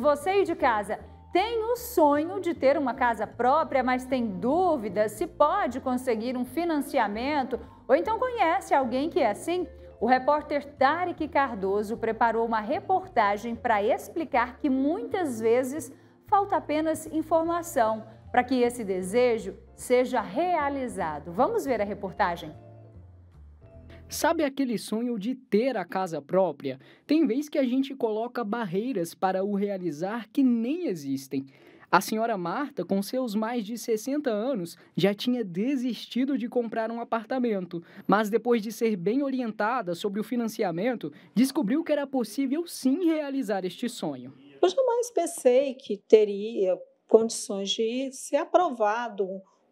Você aí de casa tem o sonho de ter uma casa própria, mas tem dúvidas se pode conseguir um financiamento ou então conhece alguém que é assim? O repórter Tarek Cardoso preparou uma reportagem para explicar que muitas vezes falta apenas informação para que esse desejo seja realizado. Vamos ver a reportagem? Sabe aquele sonho de ter a casa própria? Tem vez que a gente coloca barreiras para o realizar que nem existem. A senhora Marta, com seus mais de 60 anos, já tinha desistido de comprar um apartamento, mas depois de ser bem orientada sobre o financiamento, descobriu que era possível sim realizar este sonho. Eu jamais pensei que teria condições de ser aprovado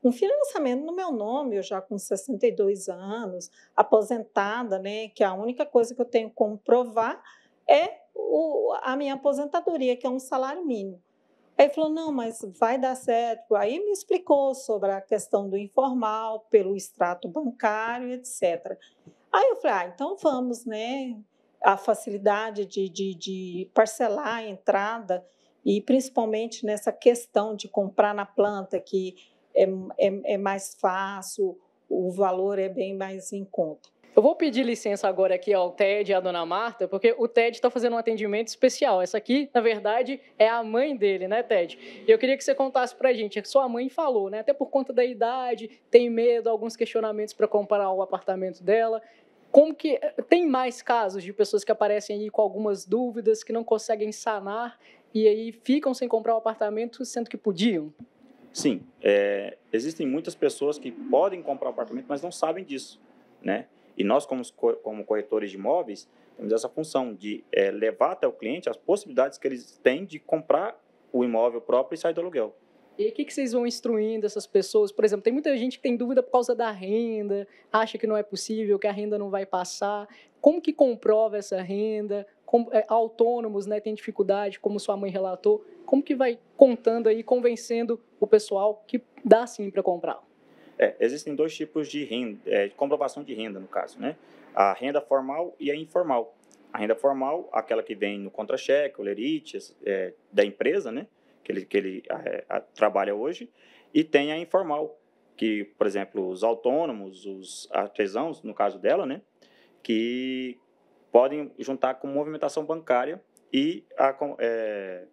um financiamento no meu nome, eu já com 62 anos, aposentada, né, que a única coisa que eu tenho como provar é o, a minha aposentadoria, que é um salário mínimo. Aí ele falou: não, mas vai dar certo. Aí me explicou sobre a questão do informal, pelo extrato bancário, etc. Aí eu falei: ah, então vamos, né? A facilidade de, de, de parcelar a entrada, e principalmente nessa questão de comprar na planta, que é, é, é mais fácil, o valor é bem mais em conta. Eu vou pedir licença agora aqui ao Ted e à Dona Marta, porque o Ted está fazendo um atendimento especial. Essa aqui, na verdade, é a mãe dele, né, Ted? eu queria que você contasse a gente, é sua mãe falou, né? Até por conta da idade, tem medo, alguns questionamentos para comparar o apartamento dela. Como que tem mais casos de pessoas que aparecem aí com algumas dúvidas, que não conseguem sanar e aí ficam sem comprar o apartamento, sendo que podiam? Sim, é, existem muitas pessoas que podem comprar um apartamento, mas não sabem disso, né? E nós, como, como corretores de imóveis, temos essa função de é, levar até o cliente as possibilidades que eles têm de comprar o imóvel próprio e sair do aluguel. E o que, que, vocês vão instruindo essas pessoas? Por exemplo, tem muita gente que tem dúvida por causa da renda, acha que não é possível, que a renda não vai passar. Como que comprova essa renda? como, é, autônomos, né, têm dificuldade, como sua mãe relatou. Como que vai contando aí, convencendo o pessoal que dá sim para comprar? É, existem dois tipos de renda, é, de comprovação de renda, no caso, né? A renda formal e a informal. A renda formal, aquela que vem no contra-cheque, o lerite, é, da empresa, né? Que ele, que ele a, é, a, trabalha hoje. E tem a informal, que, por exemplo, os autônomos, os artesãos, no caso dela, né? Que podem juntar com movimentação bancária e a é,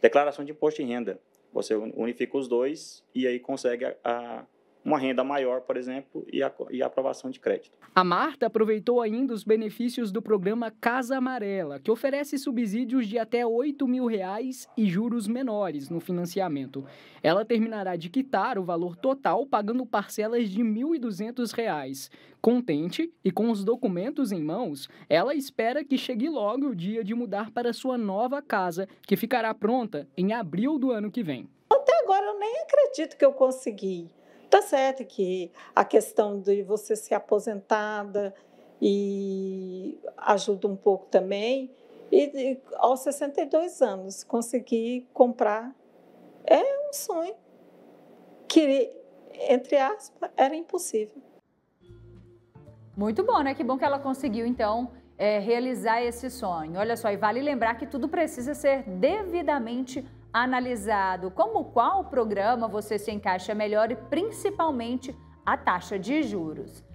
declaração de imposto de renda. Você unifica os dois e aí consegue a, a uma renda maior, por exemplo, e a, e a aprovação de crédito. A Marta aproveitou ainda os benefícios do programa Casa Amarela, que oferece subsídios de até 8 mil reais e juros menores no financiamento. Ela terminará de quitar o valor total pagando parcelas de R$ 1.200. Contente e com os documentos em mãos, ela espera que chegue logo o dia de mudar para sua nova casa, que ficará pronta em abril do ano que vem. Até agora eu nem acredito que eu consegui Tá certo que a questão de você ser aposentada e ajuda um pouco também. E, e aos 62 anos, conseguir comprar é um sonho que, entre aspas, era impossível. Muito bom, né? Que bom que ela conseguiu, então, é, realizar esse sonho. Olha só, e vale lembrar que tudo precisa ser devidamente analisado como qual programa você se encaixa melhor e principalmente a taxa de juros.